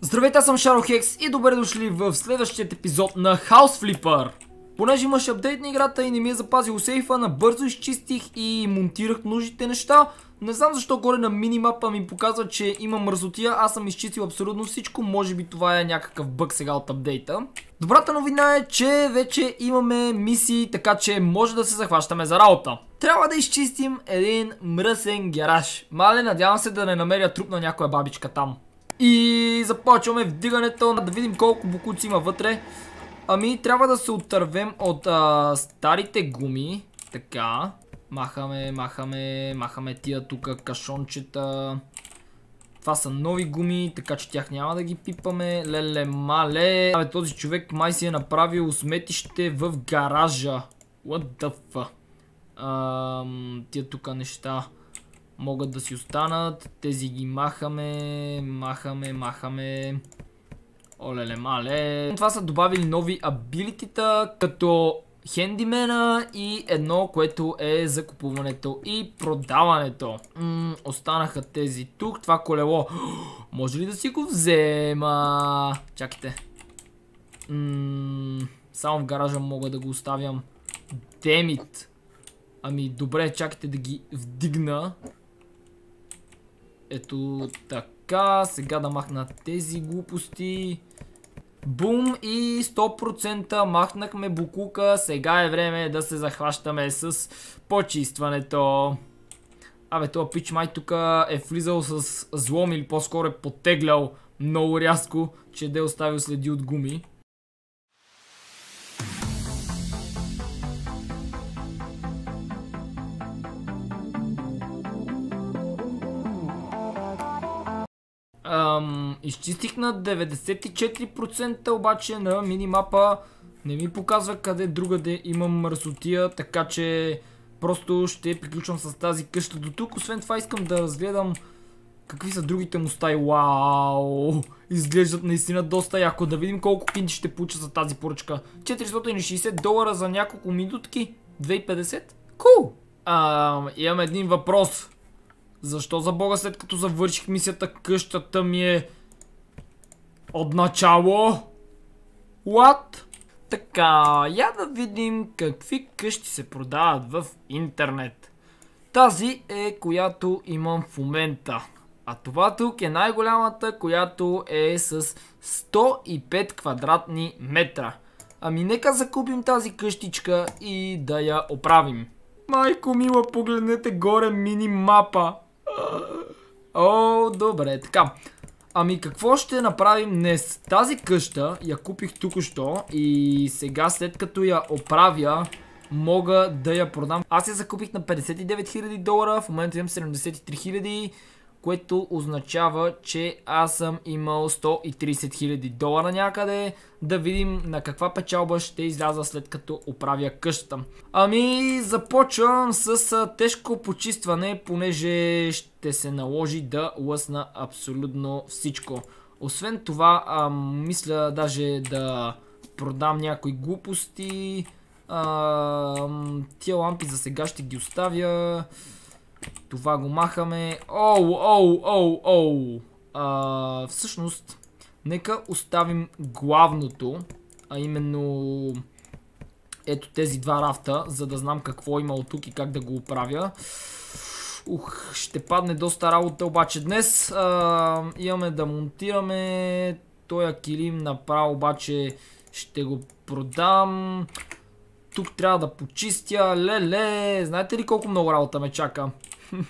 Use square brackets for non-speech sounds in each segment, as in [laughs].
Здравейте, аз съм Шаро Хекс и добре дошли в следващият епизод на House Flipper. Понеже имаш апдейт на играта и не ми е запазил сейфа, набързо изчистих и монтирах нужните неща, не знам защо горе на минимапа ми показва, че има мързотия. Аз съм изчистил абсолютно всичко. Може би това е някакъв бък сега от апдейта. Добрата новина е, че вече имаме мисии, така че може да се захващаме за работа. Трябва да изчистим един мръсен гараж. Мале, надявам се да не намеря труп на някоя бабичка там. И започваме вдигането, да видим колко букуци има вътре. Ами, трябва да се отървем от а, старите гуми. Така. Махаме, махаме, махаме тия тук кашончета. Това са нови гуми, така че тях няма да ги пипаме. Леле, мале. Абе, този човек май си е направил сметище в гаража. What the fuck? Ам, тия тук неща могат да си останат. Тези ги махаме, махаме, махаме. Олеле, мале. Това са добавили нови абилитита, като хендимена и едно, което е за купуването и продаването. останаха тези тук. Това колело. [gasps] Може ли да си го взема? Чакайте. само в гаража мога да го оставям. Демит. Ами добре, чакайте да ги вдигна. Ето така. Сега да махна тези глупости. Ето така. Бум и 100% махнахме Букука. Сега е време да се захващаме с почистването. Абе, това пич май тук е влизал с злом или по-скоро е потеглял много рязко, че да е оставил следи от гуми. изчистих на 94% обаче на минимапа. Не ми показва къде другаде имам мръсотия, така че просто ще приключвам с тази къща до тук. Освен това искам да разгледам какви са другите му стаи. Вау! Изглеждат наистина доста яко. Да видим колко кинти ще получа за тази поръчка. 460 долара за няколко минутки. 2,50? Кул! Имам един въпрос. Защо за бога след като завърших мисията къщата ми е от начало? What? Така, я да видим какви къщи се продават в интернет. Тази е която имам в момента. А това тук е най-голямата, която е с 105 квадратни метра. Ами нека закупим тази къщичка и да я оправим. Майко мила, погледнете горе мини мапа. О, добре, така. Ами какво ще направим днес? Тази къща я купих тук що и сега след като я оправя мога да я продам. Аз я закупих на 59 000 долара, в момента имам 73 000, което означава, че аз съм имал 130 000 долара някъде. Да видим на каква печалба ще изляза след като оправя къщата. Ами започвам с тежко почистване, понеже ще ще се наложи да лъсна абсолютно всичко. Освен това, мисля даже да продам някои глупости. тия лампи за сега ще ги оставя. Това го махаме. Оу, оу, оу, оу. всъщност, нека оставим главното, а именно ето тези два рафта, за да знам какво има от тук и как да го оправя. Ух, ще падне доста работа обаче днес. А, имаме да монтираме този килим направо обаче ще го продам. Тук трябва да почистя. Леле, знаете ли колко много работа ме чака? [laughs]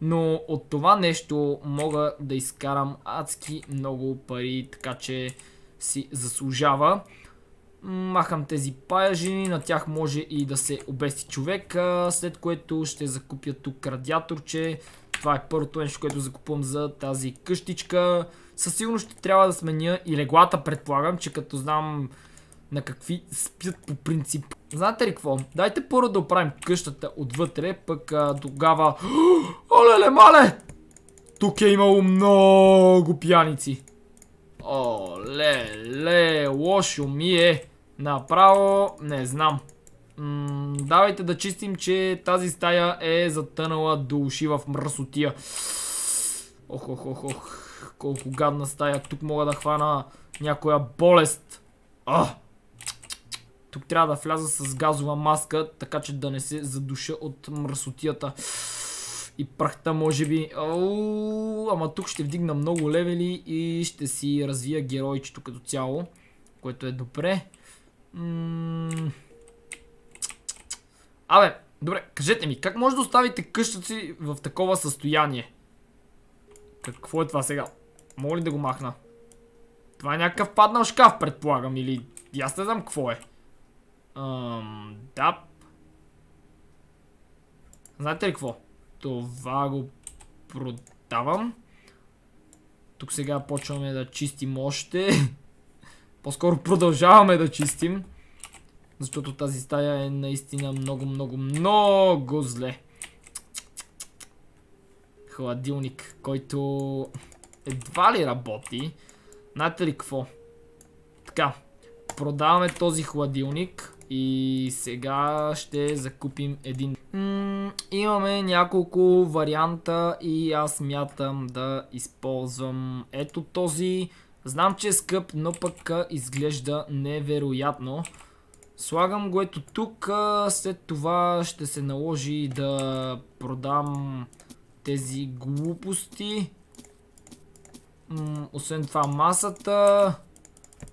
Но от това нещо мога да изкарам адски много пари, така че си заслужава. Махам тези паяжини, на тях може и да се обести човек, след което ще закупя тук радиаторче. Това е първото нещо, което закупвам за тази къщичка. Със сигурно ще трябва да сменя и леглата, предполагам, че като знам на какви спят по принцип. Знаете ли какво? Дайте първо да оправим къщата отвътре, пък тогава... [gasps] Оле-ле, мале! Тук е имало много пияници. Оле-ле, лошо ми е. Направо не знам. давайте да чистим, че тази стая е затънала до уши в мръсотия. Ох, ох, ох, ох. Колко гадна стая. Тук мога да хвана някоя болест. Ах! Тук трябва да вляза с газова маска, така че да не се задуша от мръсотията. И прахта може би. ама тук ще вдигна много левели и ще си развия геройчето като цяло. Което е добре. Абе, добре, кажете ми, как може да оставите къщата си в такова състояние? Какво е това сега? Моля да го махна? Това е някакъв паднал шкаф, предполагам, или... Аз не знам какво е. Ам... Да. Знаете ли какво? Това го продавам. Тук сега почваме да чистим още. [laughs] По-скоро продължаваме да чистим. Защото тази стая е наистина много, много, много зле. Хладилник, който едва ли работи. Знаете ли какво? Така, продаваме този хладилник и сега ще закупим един. имаме няколко варианта и аз мятам да използвам ето този хладилник Знам, че е скъп, но пък изглежда невероятно. Слагам го ето тук. След това ще се наложи да продам тези глупости. освен това масата.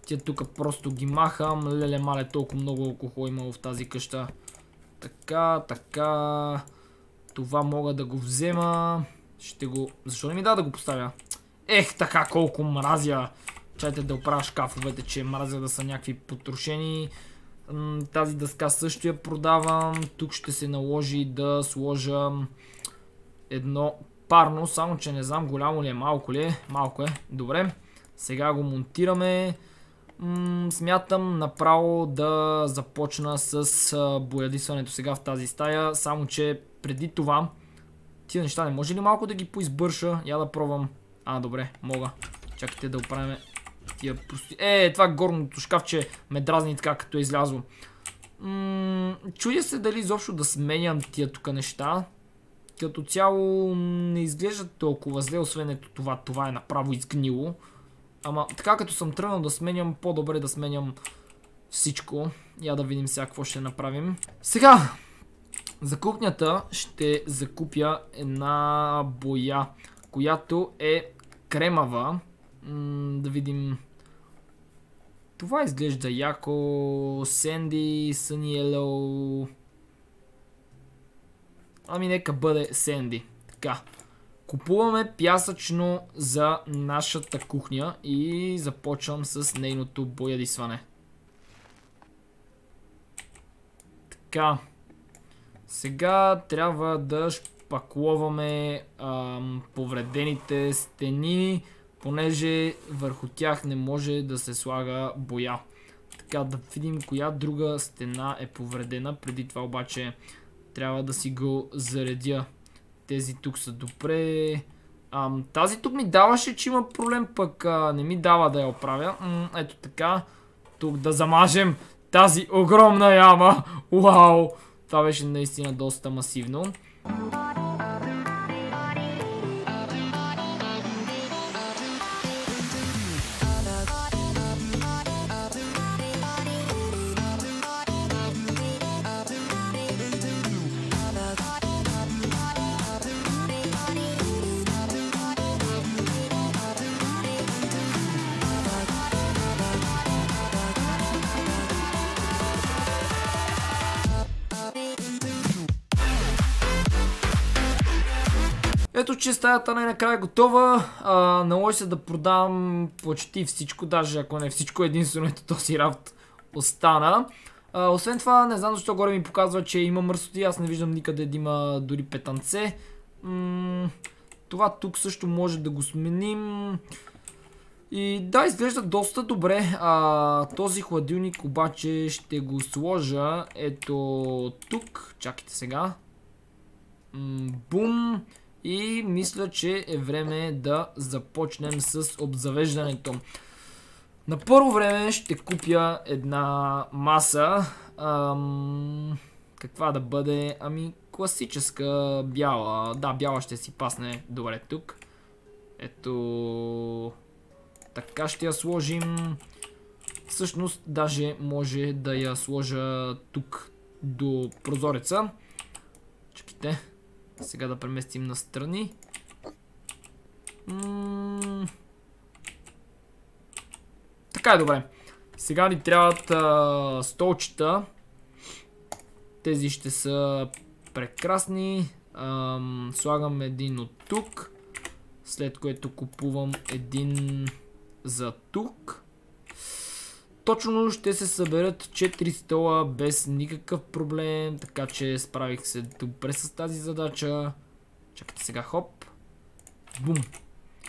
Тя тук просто ги махам. Леле мале, толкова много алкохол има в тази къща. Така, така. Това мога да го взема. Ще го... Защо не ми да да го поставя? Ех така колко мразя. Чайте да оправя шкафовете, че мразя да са някакви потрошени. Тази дъска също я продавам. Тук ще се наложи да сложа едно парно, само че не знам голямо ли е, малко ли е. Малко е. Добре. Сега го монтираме. смятам направо да започна с боядисването сега в тази стая, само че преди това тия неща не може ли малко да ги поизбърша? Я да пробвам. А, добре, мога. Чакайте да оправим тия прости... Е, това горното шкафче ме дразни така, като е излязло. чудя се дали изобщо да сменям тия тук неща. Като цяло не изглежда толкова зле, освен ето това. Това е направо изгнило. Ама така като съм тръгнал да сменям, по-добре да сменям всичко. Я да видим сега какво ще направим. Сега, за кухнята ще закупя една боя която е кремава. да видим... Това изглежда яко. сенди, съни Елоу... Ами нека бъде Сенди. Така. Купуваме пясъчно за нашата кухня и започвам с нейното боядисване. Така. Сега трябва да изпакловаме повредените стени, понеже върху тях не може да се слага боя. Така да видим коя друга стена е повредена. Преди това обаче трябва да си го заредя. Тези тук са добре. тази тук ми даваше, че има проблем, пък не ми дава да я оправя. ето така. Тук да замажем тази огромна яма. Уау! Това беше наистина доста масивно. Музиката че стаята най-накрая е готова. А, наложи се да продам почти всичко, даже ако не всичко, единствено ето този рафт остана. А, освен това, не знам защо горе ми показва, че има мърсоти. Аз не виждам никъде да има дори петанце. М това тук също може да го сменим. И да, изглежда доста добре. А, този хладилник обаче ще го сложа ето тук. Чакайте сега. М бум. И мисля, че е време да започнем с обзавеждането. На първо време ще купя една маса. Ам, каква да бъде? Ами класическа бяла. Да, бяла ще си пасне добре тук. Ето... Така ще я сложим. Всъщност, даже може да я сложа тук до прозореца. Чакайте. Сега да преместим настрани. така е добре. Сега ни трябват столчета. Тези ще са прекрасни. слагам един от тук. След което купувам един за тук. Точно ще се съберат 4 стола без никакъв проблем, така че справих се добре с тази задача. Чакайте сега, хоп. Бум.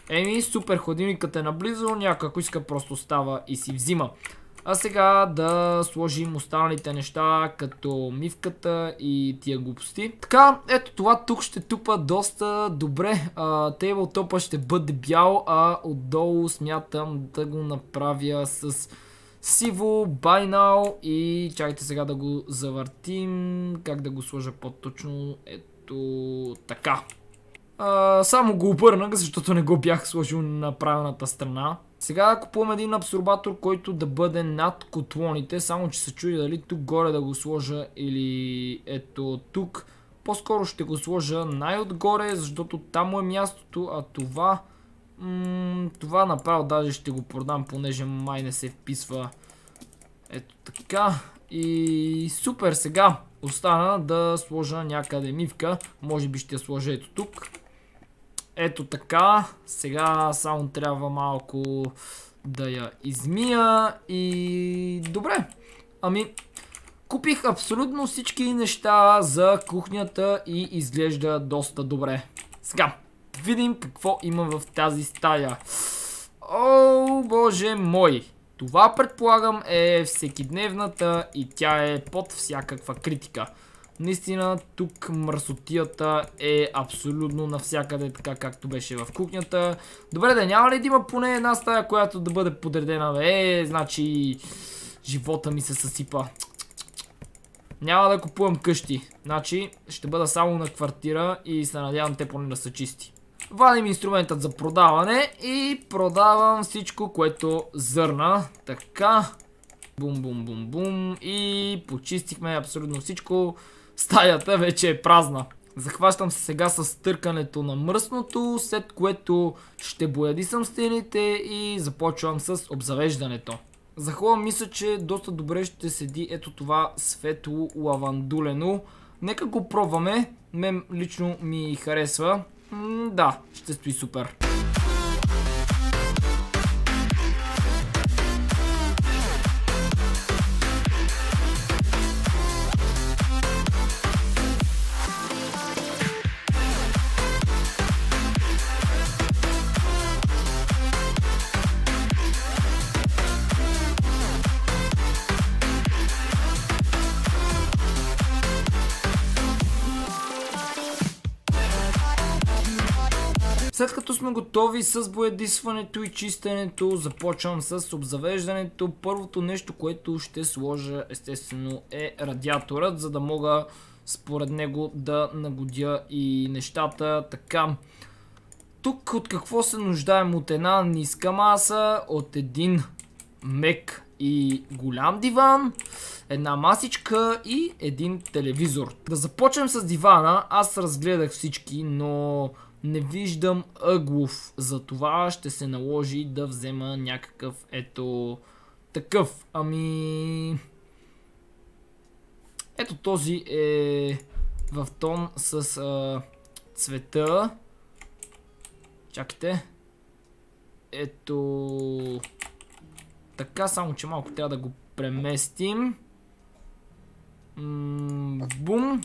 Еми, супер, ходимикът е наблизо, някой ако иска просто става и си взима. А сега да сложим останалите неща, като мивката и тия глупости. Така, ето това тук ще тупа доста добре. топа ще бъде бял, а отдолу смятам да го направя с Сиво, Байнал и чакайте сега да го завъртим. Как да го сложа по-точно? Ето така. А, само го обърнах, защото не го бях сложил на правилната страна. Сега купувам един абсорбатор, който да бъде над котлоните, само че се чуди дали тук горе да го сложа или ето тук. По-скоро ще го сложа най-отгоре, защото там е мястото, а това това направо даже ще го продам, понеже май не се вписва. Ето така. И супер сега. Остана да сложа някъде мивка. Може би ще я сложа ето тук. Ето така. Сега само трябва малко да я измия. И добре. Ами, купих абсолютно всички неща за кухнята и изглежда доста добре. Сега, видим какво има в тази стая. О, боже мой! Това предполагам е всекидневната и тя е под всякаква критика. Наистина тук мръсотията е абсолютно навсякъде, така както беше в кухнята. Добре да няма ли да има поне една стая, която да бъде подредена? Е, значи живота ми се съсипа. Няма да купувам къщи. Значи ще бъда само на квартира и се надявам те поне да са чисти. Вадим инструментът за продаване и продавам всичко, което зърна. Така. Бум, бум, бум, бум. И почистихме абсолютно всичко. Стаята вече е празна. Захващам се сега с търкането на мръсното, след което ще боядисам стените и започвам с обзавеждането. За хубава мисля, че доста добре ще седи ето това светло лавандулено. Нека го пробваме. Мен лично ми харесва да, ще стои супер. сме готови с боядисването и чистенето. Започвам с обзавеждането. Първото нещо, което ще сложа естествено е радиаторът, за да мога според него да нагодя и нещата. Така, тук от какво се нуждаем? От една ниска маса, от един мек и голям диван, една масичка и един телевизор. Да започнем с дивана. Аз разгледах всички, но не виждам ъглов, за това ще се наложи да взема някакъв ето такъв. Ами... Ето този е в тон с а, цвета. Чакайте. Ето... Така, само че малко трябва да го преместим. М бум.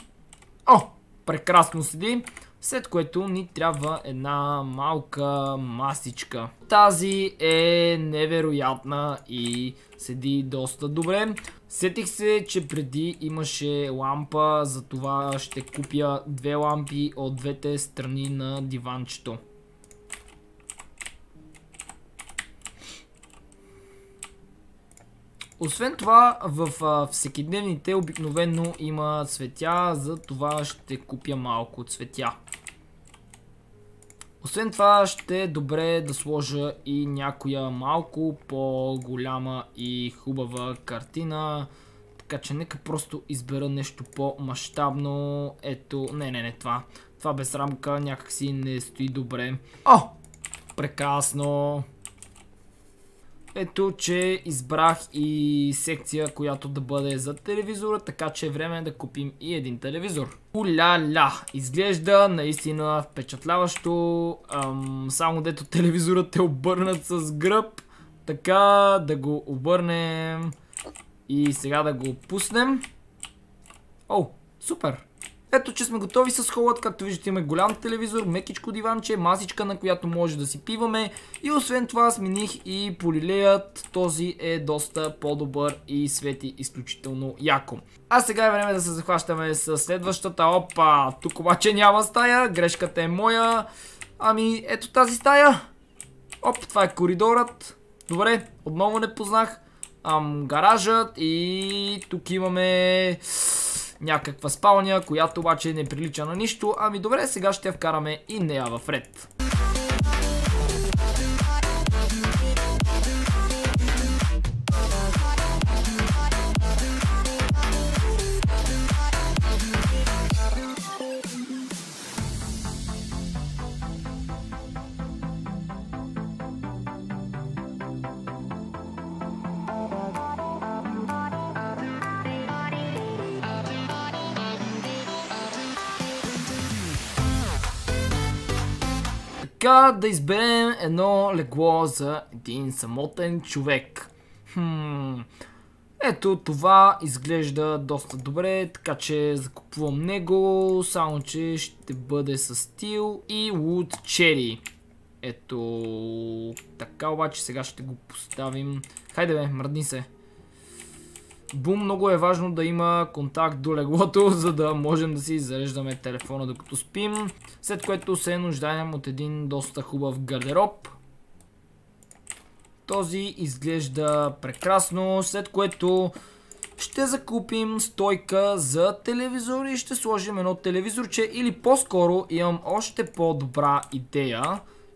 О! Прекрасно седи. След което ни трябва една малка масичка. Тази е невероятна и седи доста добре. Сетих се, че преди имаше лампа, затова ще купя две лампи от двете страни на диванчето. Освен това, в всеки всекидневните обикновено има цветя, за това ще купя малко цветя. Освен това ще е добре да сложа и някоя малко по-голяма и хубава картина. Така че нека просто избера нещо по-масштабно. Ето, не, не, не, това. Това без рамка някакси не стои добре. О! Прекрасно! Ето, че избрах и секция, която да бъде за телевизора, така че е време да купим и един телевизор. Уля-ля! Изглежда наистина впечатляващо. само дето телевизорът е обърнат с гръб. Така, да го обърнем и сега да го пуснем. О, супер! Ето, че сме готови с холът, както виждате имаме голям телевизор, мекичко диванче, масичка, на която може да си пиваме и освен това смених и полилеят, този е доста по-добър и свети изключително яко. А сега е време да се захващаме с следващата, опа, тук обаче няма стая, грешката е моя, ами ето тази стая, оп, това е коридорът, добре, отново не познах, ам, гаражът и тук имаме някаква спалня, която обаче не прилича на нищо. Ами добре, сега ще я вкараме и нея в ред. така да изберем едно легло за един самотен човек. Хм... Ето това изглежда доста добре, така че закупувам него, само че ще бъде с стил и луд чери. Ето така обаче сега ще го поставим. Хайде бе, мръдни се. Бум, много е важно да има контакт до леглото, [laughs] за да можем да си зареждаме телефона докато спим. След което се нуждаем от един доста хубав гардероб. Този изглежда прекрасно, след което ще закупим стойка за телевизор и ще сложим едно телевизорче или по-скоро имам още по-добра идея.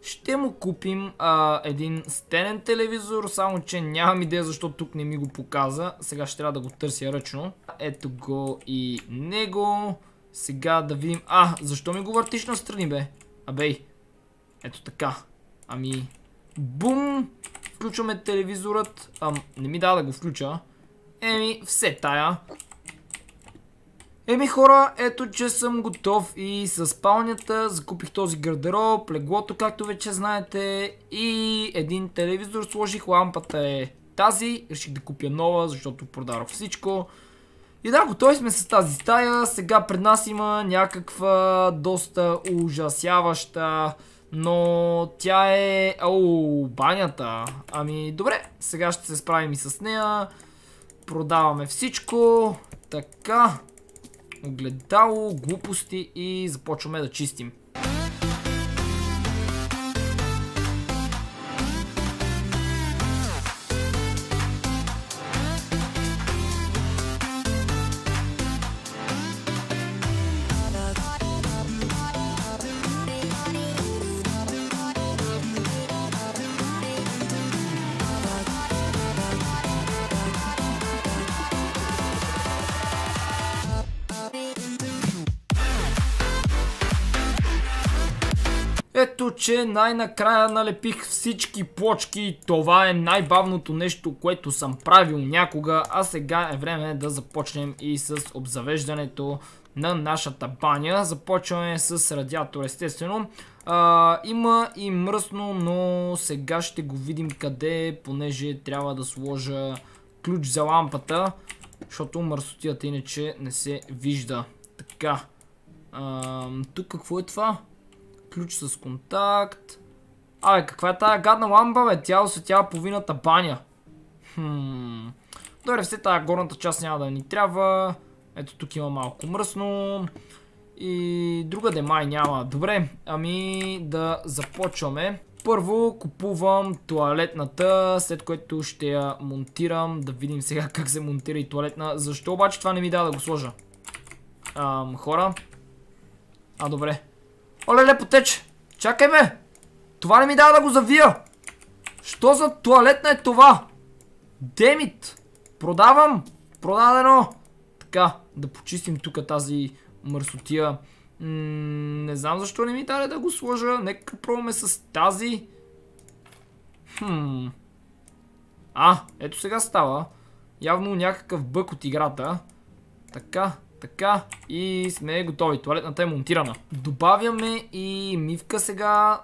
Ще му купим а, един стенен телевизор, само че нямам идея защо тук не ми го показа. Сега ще трябва да го търся ръчно. Ето го и него. Сега да видим... А, защо ми го въртиш на страни, бе? Абей. Ето така. Ами... Бум! Включваме телевизорът. Ам, не ми дава да го включа. Еми, все тая. Еми хора, ето че съм готов и с спалнята, закупих този гардероб, леглото както вече знаете и един телевизор сложих, лампата е тази, реших да купя нова, защото продарох всичко. И да, готови сме с тази стая, сега пред нас има някаква доста ужасяваща, но тя е... Оу, банята. Ами, добре, сега ще се справим и с нея. Продаваме всичко. Така огледало, глупости и започваме да чистим. че най-накрая налепих всички плочки. Това е най-бавното нещо, което съм правил някога. А сега е време да започнем и с обзавеждането на нашата баня. Започваме с радиатор, естествено. А, има и мръсно, но сега ще го видим къде, понеже трябва да сложа ключ за лампата, защото мърсотията иначе не се вижда. Така. А, тук какво е това? Ключ с контакт. Абе, каква е тая гадна ламба, бе? Тя осветява половината баня. Добре, все тая горната част няма да ни трябва. Ето тук има малко мръсно. И друга демай няма. Добре, ами да започваме. Първо купувам туалетната, след което ще я монтирам. Да видим сега как се монтира и туалетна. Защо обаче това не ми дава да го сложа? Ам, хора? А, добре. Оле-ле, потече. Чакай ме. Това не ми дава да го завия. Що за туалетна е това? Демит. Продавам. Продадено. Така, да почистим тук тази мърсотия. не знам защо не ми даде да го сложа. Нека пробваме с тази. Хм. А, ето сега става. Явно някакъв бък от играта. Така. Така. И сме готови. Туалетната е монтирана. Добавяме и мивка сега.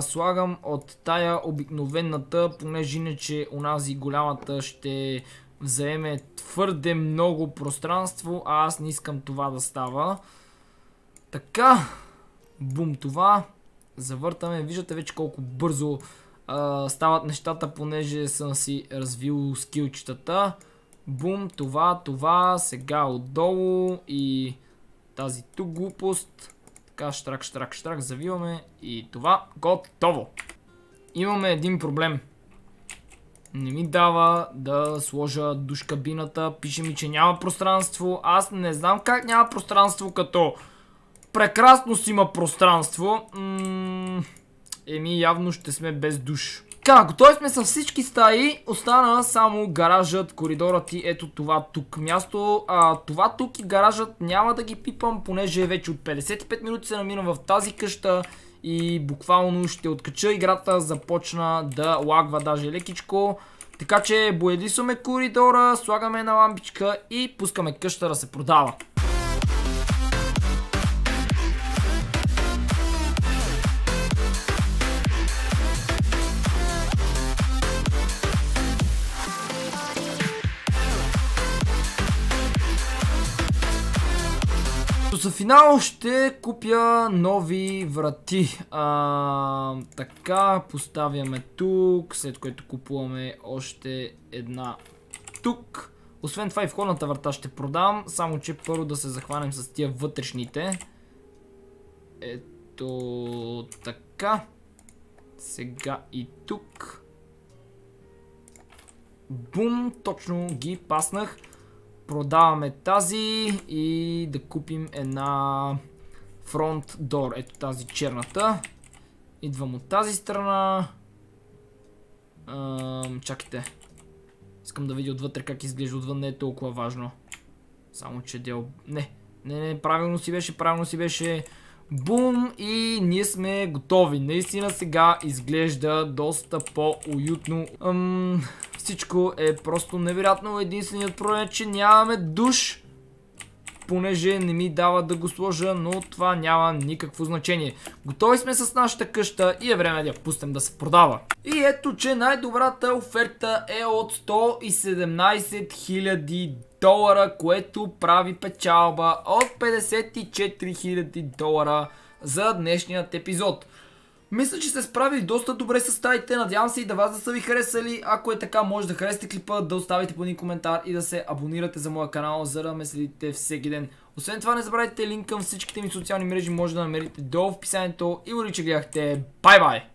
слагам от тая обикновената, понеже иначе унази голямата ще вземе твърде много пространство, а аз не искам това да става. Така. Бум това. Завъртаме. Виждате вече колко бързо стават нещата, понеже съм си развил скилчетата бум, това, това, сега отдолу и тази тук глупост. Така, штрак, штрак, штрак, завиваме и това, готово. Имаме един проблем. Не ми дава да сложа душ кабината, пише ми, че няма пространство. Аз не знам как няма пространство, като прекрасно си има пространство. еми, явно ще сме без душ. Така, готови сме със всички стаи, остана само гаражът, коридорът и ето това тук място. А, това тук и гаражът няма да ги пипам, понеже вече от 55 минути се намирам в тази къща и буквално ще откача играта, започна да лагва даже лекичко. Така че боядисваме коридора, слагаме една лампичка и пускаме къща да се продава. финал ще купя нови врати. А, така, поставяме тук, след което купуваме още една тук. Освен това и входната врата ще продам, само че първо да се захванем с тия вътрешните. Ето така. Сега и тук. Бум, точно ги паснах. Продаваме тази и да купим една фронт дор. Ето тази черната. Идвам от тази страна. чакайте. Искам да видя отвътре как изглежда. Отвън не е толкова важно. Само, че дел... Не, не, не, правилно си беше, правилно си беше... Бум! И ние сме готови. Наистина сега изглежда доста по-уютно. Всичко е просто невероятно. Единственият проблем е, че нямаме душ понеже не ми дава да го сложа, но това няма никакво значение. Готови сме с нашата къща и е време да я пустим да се продава. И ето, че най-добрата оферта е от 117 000 долара, което прави печалба от 54 000 долара за днешният епизод. Мисля, че се справи доста добре с стаите. Надявам се и да вас да са ви харесали. Ако е така, може да харесате клипа, да оставите по един коментар и да се абонирате за моя канал, за да ме следите всеки ден. Освен това, не забравяйте линк към всичките ми социални мрежи, може да намерите долу в описанието. И го че гледахте. Бай-бай!